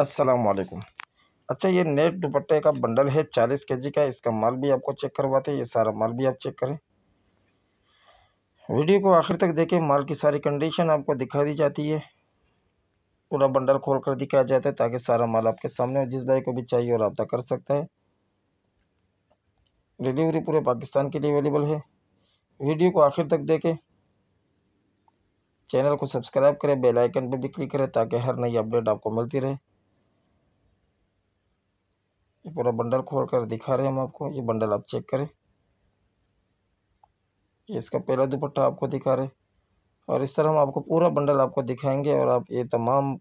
वालेकुम अच्छा ये नेट दुपट्टे का बंडल है चालीस के जी का इसका माल भी आपको चेक करवाते हैं ये सारा माल भी आप चेक करें वीडियो को आखिर तक देखें माल की सारी कंडीशन आपको दिखा दी जाती है पूरा बंडल खोल कर दिखाया जाता है ताकि सारा माल आपके सामने हो जिस भाई को भी चाहिए और रबता कर सकता है डिलीवरी पूरे पाकिस्तान के लिए अवेलेबल है वीडियो को आखिर तक देखें चैनल को सब्सक्राइब करें बेल आइकन पर भी क्लिक करें ताकि हर नई अपडेट आपको मिलती रहे पूरा बंडल खोल कर दिखा रहे हैं हम आपको ये बंडल आप चेक करें ये इसका पहला दुपट्टा आपको दिखा रहे और इस तरह हम आपको पूरा बंडल आपको दिखाएंगे और आप ये तमाम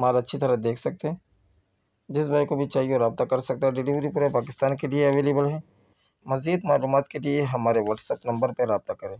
माल अच्छी तरह देख सकते हैं जिस भाई को भी चाहिए और रबता कर सकता है डिलीवरी पूरे पाकिस्तान के लिए अवेलेबल है मज़ीद मालूम के लिए हमारे व्हाट्सअप नंबर पर रबता करें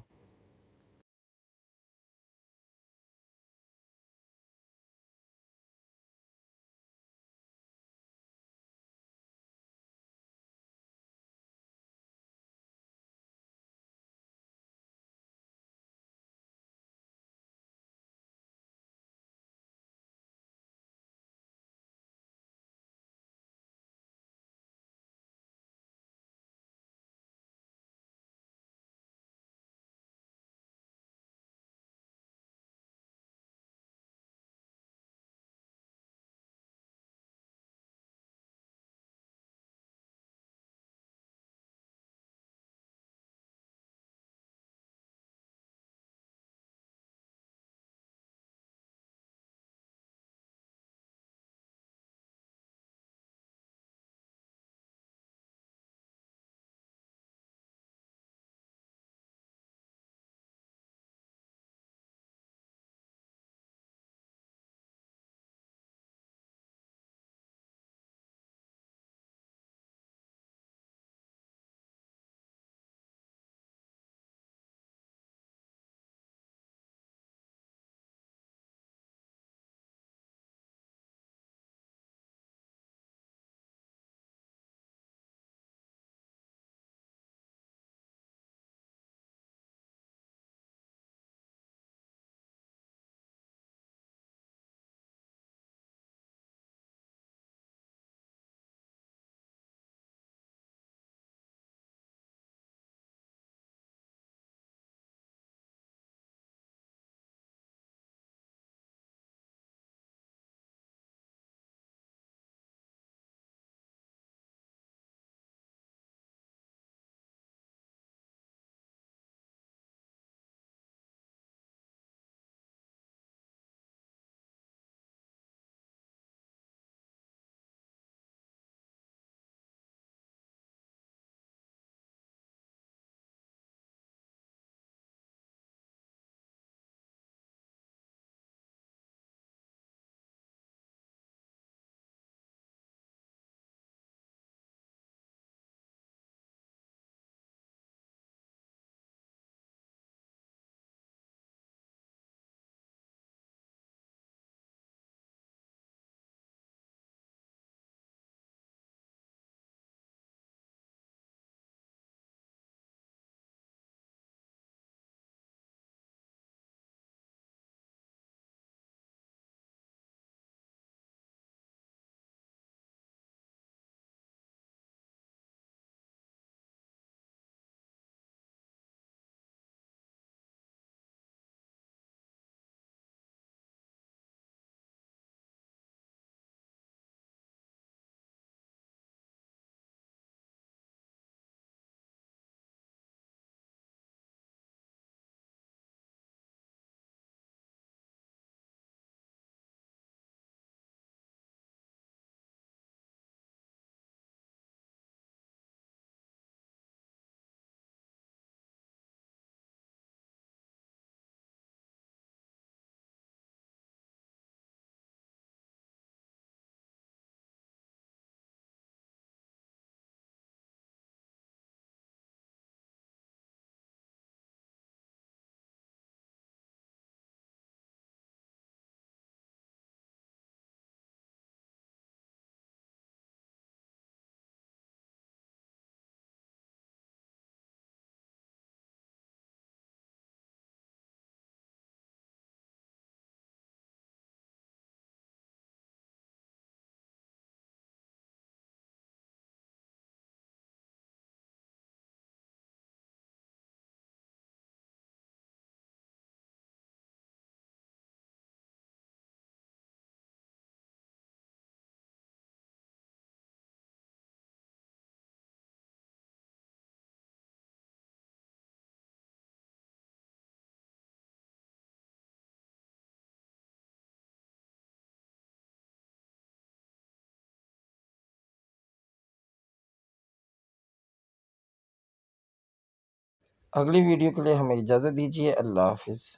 अगली वीडियो के लिए हमें इजाज़त दीजिए अल्लाह हाफिज़